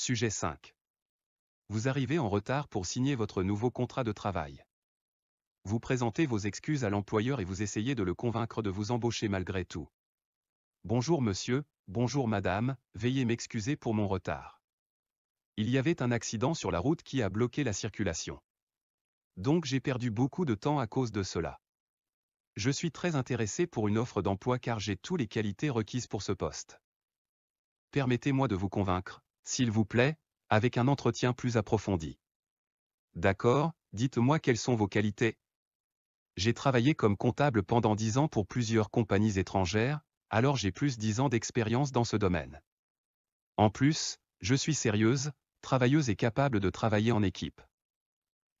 Sujet 5. Vous arrivez en retard pour signer votre nouveau contrat de travail. Vous présentez vos excuses à l'employeur et vous essayez de le convaincre de vous embaucher malgré tout. Bonjour monsieur, bonjour madame, veuillez m'excuser pour mon retard. Il y avait un accident sur la route qui a bloqué la circulation. Donc j'ai perdu beaucoup de temps à cause de cela. Je suis très intéressé pour une offre d'emploi car j'ai toutes les qualités requises pour ce poste. Permettez-moi de vous convaincre, s'il vous plaît, avec un entretien plus approfondi. D'accord, dites-moi quelles sont vos qualités. J'ai travaillé comme comptable pendant 10 ans pour plusieurs compagnies étrangères, alors j'ai plus 10 ans d'expérience dans ce domaine. En plus, je suis sérieuse, travailleuse et capable de travailler en équipe.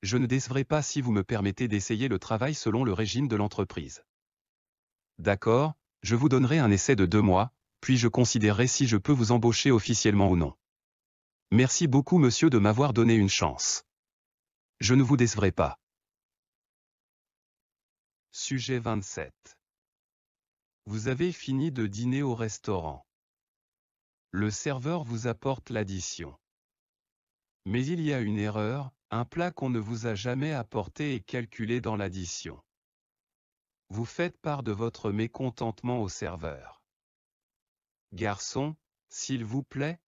Je ne décevrai pas si vous me permettez d'essayer le travail selon le régime de l'entreprise. D'accord, je vous donnerai un essai de deux mois, puis je considérerai si je peux vous embaucher officiellement ou non. Merci beaucoup monsieur de m'avoir donné une chance. Je ne vous décevrai pas. Sujet 27. Vous avez fini de dîner au restaurant. Le serveur vous apporte l'addition. Mais il y a une erreur, un plat qu'on ne vous a jamais apporté est calculé dans l'addition. Vous faites part de votre mécontentement au serveur. Garçon, s'il vous plaît,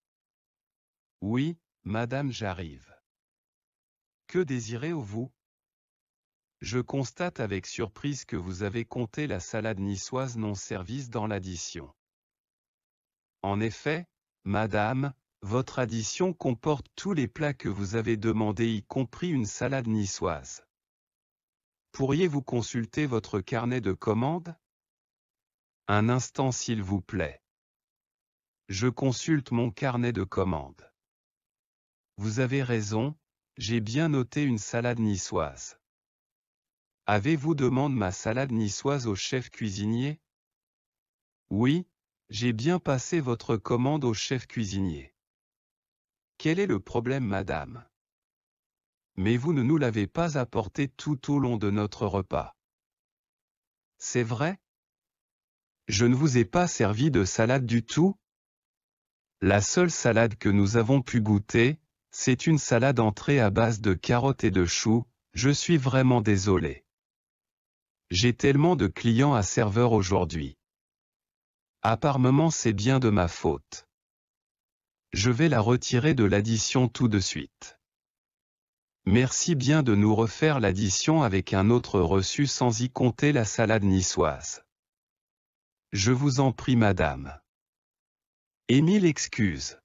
oui, madame j'arrive. Que désirez-vous Je constate avec surprise que vous avez compté la salade niçoise non service dans l'addition. En effet, madame, votre addition comporte tous les plats que vous avez demandés y compris une salade niçoise. Pourriez-vous consulter votre carnet de commandes Un instant s'il vous plaît. Je consulte mon carnet de commandes. Vous avez raison, j'ai bien noté une salade niçoise. Avez-vous demandé ma salade niçoise au chef cuisinier Oui, j'ai bien passé votre commande au chef cuisinier. Quel est le problème, madame Mais vous ne nous l'avez pas apporté tout au long de notre repas. C'est vrai Je ne vous ai pas servi de salade du tout La seule salade que nous avons pu goûter, c'est une salade entrée à base de carottes et de choux, je suis vraiment désolé. J'ai tellement de clients à serveur aujourd'hui. À c'est bien de ma faute. Je vais la retirer de l'addition tout de suite. Merci bien de nous refaire l'addition avec un autre reçu sans y compter la salade niçoise. Je vous en prie madame. Émile excuse.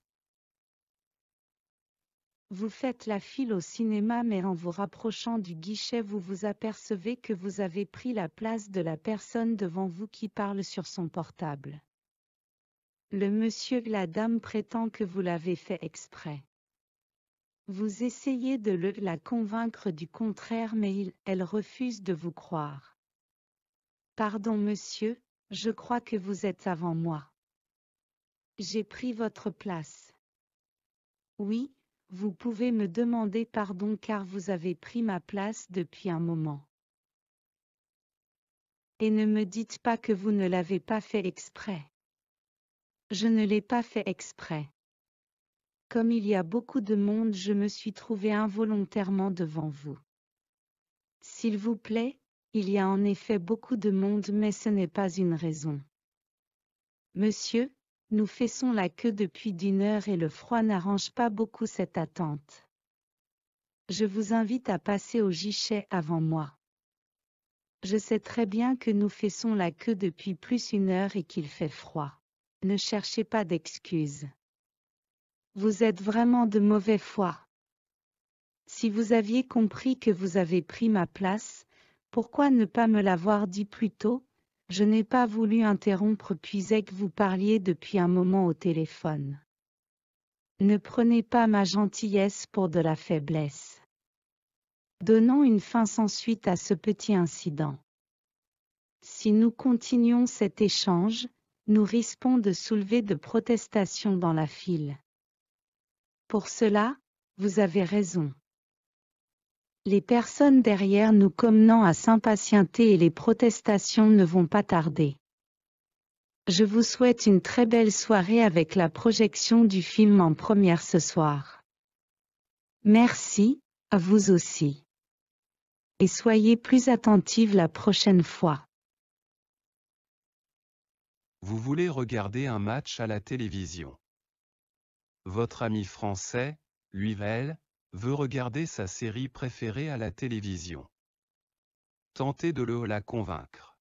Vous faites la file au cinéma mais en vous rapprochant du guichet vous vous apercevez que vous avez pris la place de la personne devant vous qui parle sur son portable. Le monsieur la dame prétend que vous l'avez fait exprès. Vous essayez de la convaincre du contraire mais il, elle refuse de vous croire. Pardon monsieur, je crois que vous êtes avant moi. J'ai pris votre place. Oui, vous pouvez me demander pardon car vous avez pris ma place depuis un moment. Et ne me dites pas que vous ne l'avez pas fait exprès. Je ne l'ai pas fait exprès. Comme il y a beaucoup de monde, je me suis trouvé involontairement devant vous. S'il vous plaît, il y a en effet beaucoup de monde mais ce n'est pas une raison. Monsieur, nous faisons la queue depuis d'une heure et le froid n'arrange pas beaucoup cette attente. Je vous invite à passer au guichet avant moi. Je sais très bien que nous faisons la queue depuis plus une heure et qu'il fait froid. Ne cherchez pas d'excuses. Vous êtes vraiment de mauvaise foi. Si vous aviez compris que vous avez pris ma place, pourquoi ne pas me l'avoir dit plus tôt je n'ai pas voulu interrompre puisque vous parliez depuis un moment au téléphone. Ne prenez pas ma gentillesse pour de la faiblesse. Donnons une fin sans suite à ce petit incident. Si nous continuons cet échange, nous risquons de soulever de protestations dans la file. Pour cela, vous avez raison. Les personnes derrière nous commenant à s'impatienter et les protestations ne vont pas tarder. Je vous souhaite une très belle soirée avec la projection du film en première ce soir. Merci, à vous aussi. Et soyez plus attentive la prochaine fois. Vous voulez regarder un match à la télévision. Votre ami français, Luivel, veut regarder sa série préférée à la télévision. Tentez de le la convaincre.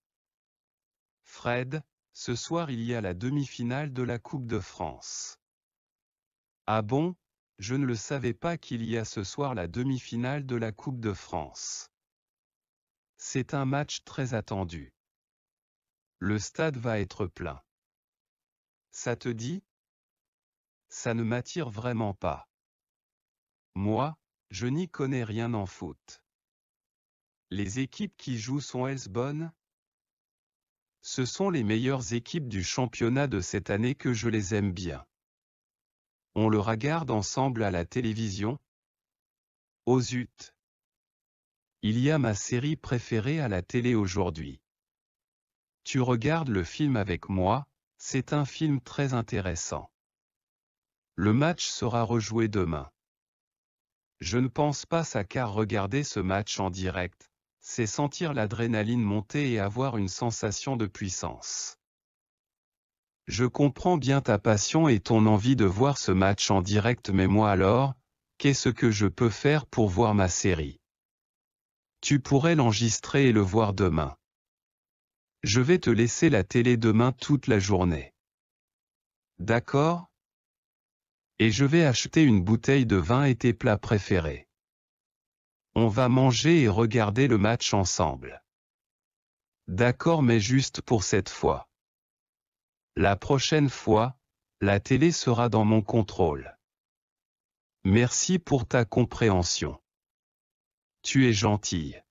Fred, ce soir il y a la demi-finale de la Coupe de France. Ah bon Je ne le savais pas qu'il y a ce soir la demi-finale de la Coupe de France. C'est un match très attendu. Le stade va être plein. Ça te dit Ça ne m'attire vraiment pas. Moi, je n'y connais rien en faute. Les équipes qui jouent sont elles bonnes Ce sont les meilleures équipes du championnat de cette année que je les aime bien. On le regarde ensemble à la télévision Oh zut Il y a ma série préférée à la télé aujourd'hui. Tu regardes le film avec moi, c'est un film très intéressant. Le match sera rejoué demain. Je ne pense pas ça car regarder ce match en direct, c'est sentir l'adrénaline monter et avoir une sensation de puissance. Je comprends bien ta passion et ton envie de voir ce match en direct mais moi alors, qu'est-ce que je peux faire pour voir ma série Tu pourrais l'enregistrer et le voir demain. Je vais te laisser la télé demain toute la journée. D'accord et je vais acheter une bouteille de vin et tes plats préférés. On va manger et regarder le match ensemble. D'accord mais juste pour cette fois. La prochaine fois, la télé sera dans mon contrôle. Merci pour ta compréhension. Tu es gentille.